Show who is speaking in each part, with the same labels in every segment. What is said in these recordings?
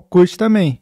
Speaker 1: curte também.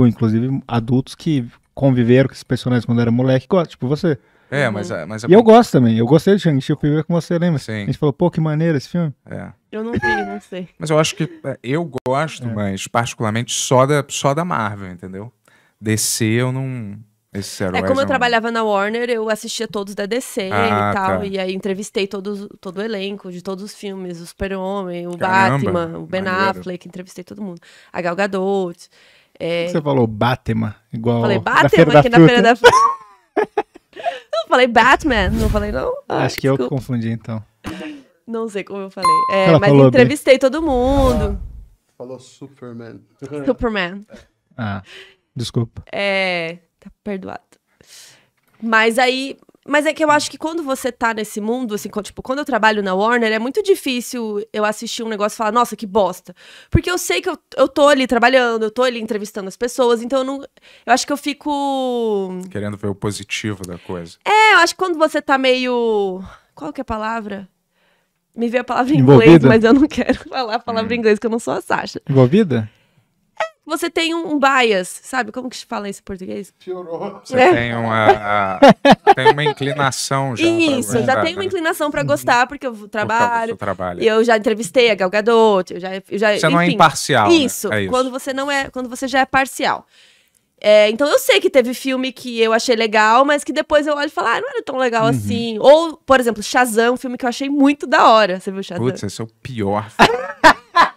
Speaker 1: inclusive, adultos que conviveram com esses personagens quando era moleque gostam, tipo você. É, mas, a, é, mas a... É e eu gosto também. Eu gostei de Shang-Chi, eu fui com você, lembra? Sim. A gente falou, pô, que maneiro esse filme. É.
Speaker 2: Eu não vi, não sei.
Speaker 1: Mas eu acho que é, eu gosto, é. mas particularmente só da, só da Marvel, entendeu? DC eu não esse é como eu é trabalhava
Speaker 2: na Warner, eu assistia todos da DC ah, e tal. Tá. E aí entrevistei todos, todo o elenco de todos os filmes: o Super-Homem, o Caramba, Batman, o Ben maneiro. Affleck, entrevistei todo mundo. A Gal Gadot. É... Você
Speaker 1: falou Batman, igual. Falei Batman aqui na Feira da
Speaker 2: Fruta. não, falei Batman, não falei não. Ai, Acho que desculpa. eu confundi então. Não sei como eu falei. É, mas entrevistei bem. todo mundo. falou Superman. Superman.
Speaker 1: Ah, desculpa.
Speaker 2: É. Tá perdoado. Mas aí. Mas é que eu acho que quando você tá nesse mundo, assim, tipo, quando eu trabalho na Warner, é muito difícil eu assistir um negócio e falar, nossa, que bosta. Porque eu sei que eu, eu tô ali trabalhando, eu tô ali entrevistando as pessoas, então eu não. Eu acho que eu fico.
Speaker 1: Querendo ver o positivo da coisa.
Speaker 2: É, eu acho que quando você tá meio. Qual que é a palavra? Me veio a palavra em inglês, mas eu não quero falar a palavra em hum. inglês, que eu não sou a Sasha.
Speaker 1: Envolvida?
Speaker 2: você tem um, um, bias, sabe? Como que se fala isso em português? Piorou. Você é. tem, uma,
Speaker 1: tem uma inclinação já. Isso, já tem uma
Speaker 2: né? inclinação para uhum. gostar, porque eu trabalho. eu já entrevistei a Gal Gadot, eu já, eu já Você enfim, não é imparcial. Né? Isso, né? é isso, quando você não é, quando você já é parcial. É, então eu sei que teve filme que eu achei legal, mas que depois eu olho e falo, ah, não era tão legal uhum. assim. Ou, por exemplo, Shazam, um filme que eu achei muito da hora. Você viu Shazam? Putz,
Speaker 1: esse é o pior filme.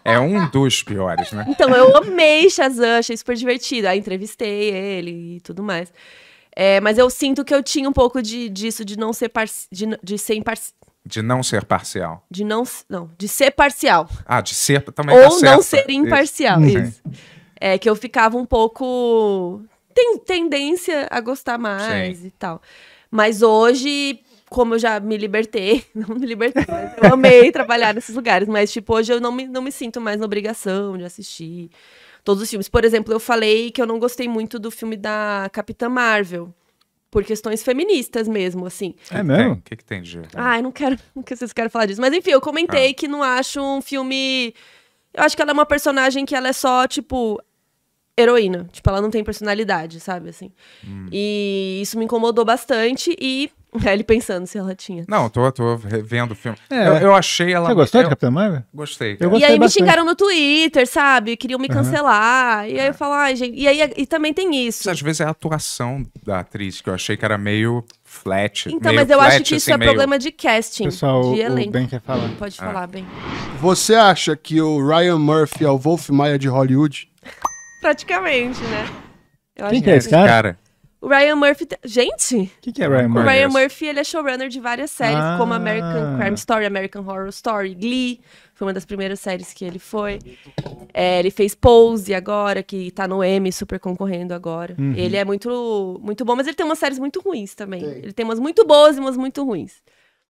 Speaker 1: É um dos piores, né?
Speaker 2: Então, eu amei Shazam, achei super divertido. Aí entrevistei ele e tudo mais. É, mas eu sinto que eu tinha um pouco de, disso, de não ser de, de ser imparcial.
Speaker 1: De não ser parcial.
Speaker 2: De não, não, de ser parcial.
Speaker 1: Ah, de ser também. Ou tá não ser imparcial. Isso. Uhum. isso.
Speaker 2: É que eu ficava um pouco tem tendência a gostar mais Sim. e tal. Mas hoje como eu já me libertei, não me libertei, mas eu amei trabalhar nesses lugares, mas tipo, hoje eu não me, não me sinto mais na obrigação de assistir todos os filmes. Por exemplo, eu falei que eu não gostei muito do filme da Capitã Marvel. Por questões feministas mesmo, assim. É mesmo? O
Speaker 1: que, que tem de. Ah,
Speaker 2: eu não quero. Não sei se quero falar disso. Mas enfim, eu comentei ah. que não acho um filme. Eu acho que ela é uma personagem que ela é só, tipo, heroína. Tipo, ela não tem personalidade, sabe? Assim. Hum. E isso me incomodou bastante e. ele pensando se ela tinha.
Speaker 1: Não, tô, tô revendo o filme. É, eu, eu, achei ela. Você gostou eu... de Capitã Marvel? Gostei. e aí bastante. me xingaram
Speaker 2: no Twitter, sabe? Queriam me cancelar. Uhum. E aí eu é. falo, ai, ah, gente. E aí e também tem isso. Às
Speaker 1: vezes é a atuação da atriz, que eu achei que era meio flat. Então, mas eu flat, acho que isso assim, é meio... problema
Speaker 2: de casting. Pessoal, de elenco. O ben quer falar. Pode ah. falar, bem.
Speaker 1: Você acha que o Ryan Murphy é o Wolf Maia de Hollywood?
Speaker 2: praticamente, né? Eu Quem que é esse cara? cara? O Ryan Murphy. Gente! O que, que é Ryan Murphy? O Ryan Murphy ele é showrunner de várias séries, ah. como American Crime Story, American Horror Story, Glee. Foi uma das primeiras séries que ele foi. É, ele fez Pose agora, que tá no M, super concorrendo agora. Uhum. Ele é muito, muito bom, mas ele tem umas séries muito ruins também. Ele tem umas muito boas e umas muito ruins.